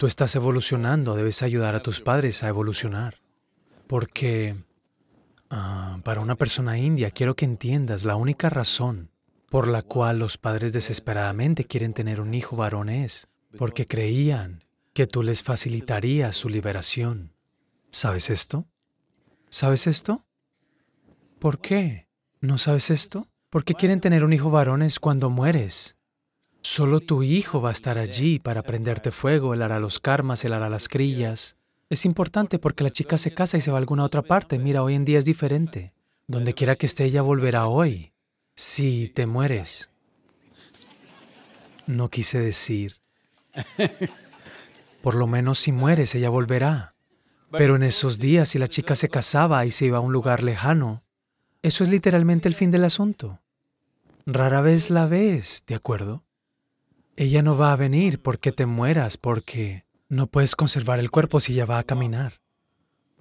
Tú estás evolucionando, debes ayudar a tus padres a evolucionar. Porque ah, para una persona india quiero que entiendas la única razón por la cual los padres desesperadamente quieren tener un hijo varón es porque creían que tú les facilitarías su liberación. ¿Sabes esto? ¿Sabes esto? ¿Por qué? ¿No sabes esto? ¿Por qué quieren tener un hijo varón es cuando mueres? Solo tu hijo va a estar allí para prenderte fuego, él a los karmas, él hará las crillas. Es importante porque la chica se casa y se va a alguna otra parte. Mira, hoy en día es diferente. Donde quiera que esté, ella volverá hoy. Si te mueres. No quise decir. Por lo menos si mueres, ella volverá. Pero en esos días, si la chica se casaba y se iba a un lugar lejano, eso es literalmente el fin del asunto. Rara vez la ves, ¿de acuerdo? Ella no va a venir porque te mueras, porque no puedes conservar el cuerpo si ella va a caminar.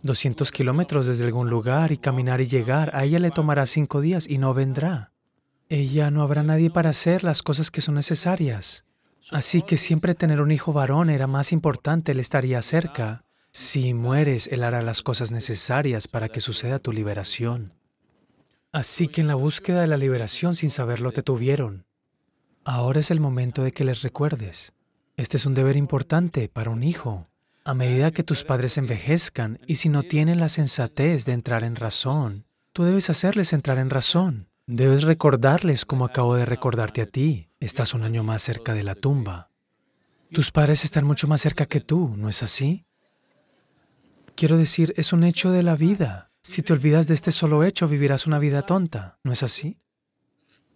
200 kilómetros desde algún lugar y caminar y llegar, a ella le tomará cinco días y no vendrá. Ella no habrá nadie para hacer las cosas que son necesarias. Así que siempre tener un hijo varón era más importante, él estaría cerca. Si mueres, él hará las cosas necesarias para que suceda tu liberación. Así que en la búsqueda de la liberación sin saberlo te tuvieron. Ahora es el momento de que les recuerdes. Este es un deber importante para un hijo. A medida que tus padres envejezcan y si no tienen la sensatez de entrar en razón, tú debes hacerles entrar en razón. Debes recordarles como acabo de recordarte a ti. Estás un año más cerca de la tumba. Tus padres están mucho más cerca que tú, ¿no es así? Quiero decir, es un hecho de la vida. Si te olvidas de este solo hecho, vivirás una vida tonta, ¿no es así?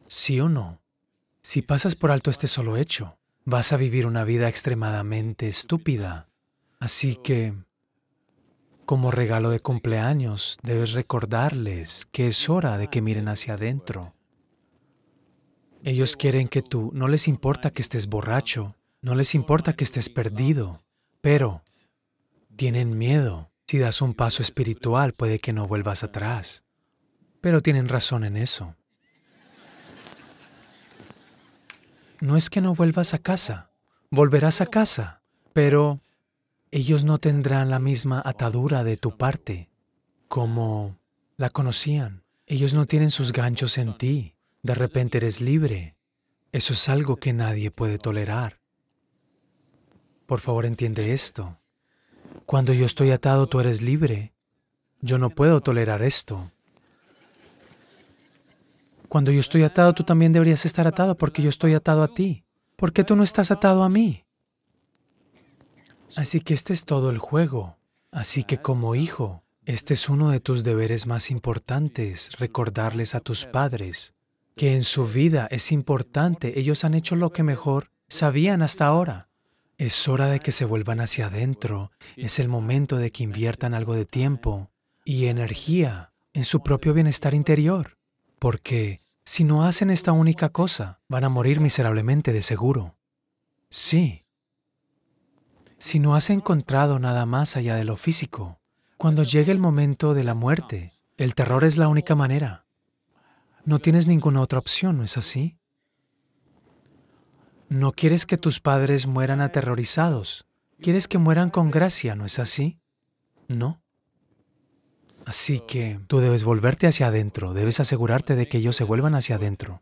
¿Sí o no? Si pasas por alto este solo hecho, vas a vivir una vida extremadamente estúpida. Así que, como regalo de cumpleaños, debes recordarles que es hora de que miren hacia adentro. Ellos quieren que tú, no les importa que estés borracho, no les importa que estés perdido, pero tienen miedo. Si das un paso espiritual puede que no vuelvas atrás. Pero tienen razón en eso. no es que no vuelvas a casa, volverás a casa, pero ellos no tendrán la misma atadura de tu parte como la conocían. Ellos no tienen sus ganchos en ti, de repente eres libre. Eso es algo que nadie puede tolerar. Por favor entiende esto. Cuando yo estoy atado, tú eres libre. Yo no puedo tolerar esto. Cuando yo estoy atado, tú también deberías estar atado porque yo estoy atado a ti. ¿Por qué tú no estás atado a mí? Así que este es todo el juego. Así que como hijo, este es uno de tus deberes más importantes, recordarles a tus padres que en su vida es importante, ellos han hecho lo que mejor sabían hasta ahora. Es hora de que se vuelvan hacia adentro, es el momento de que inviertan algo de tiempo y energía en su propio bienestar interior porque si no hacen esta única cosa, van a morir miserablemente de seguro. Sí. Si no has encontrado nada más allá de lo físico, cuando llegue el momento de la muerte, el terror es la única manera. No tienes ninguna otra opción, ¿no es así? No quieres que tus padres mueran aterrorizados, quieres que mueran con gracia, ¿no es así? No. Así que tú debes volverte hacia adentro, debes asegurarte de que ellos se vuelvan hacia adentro.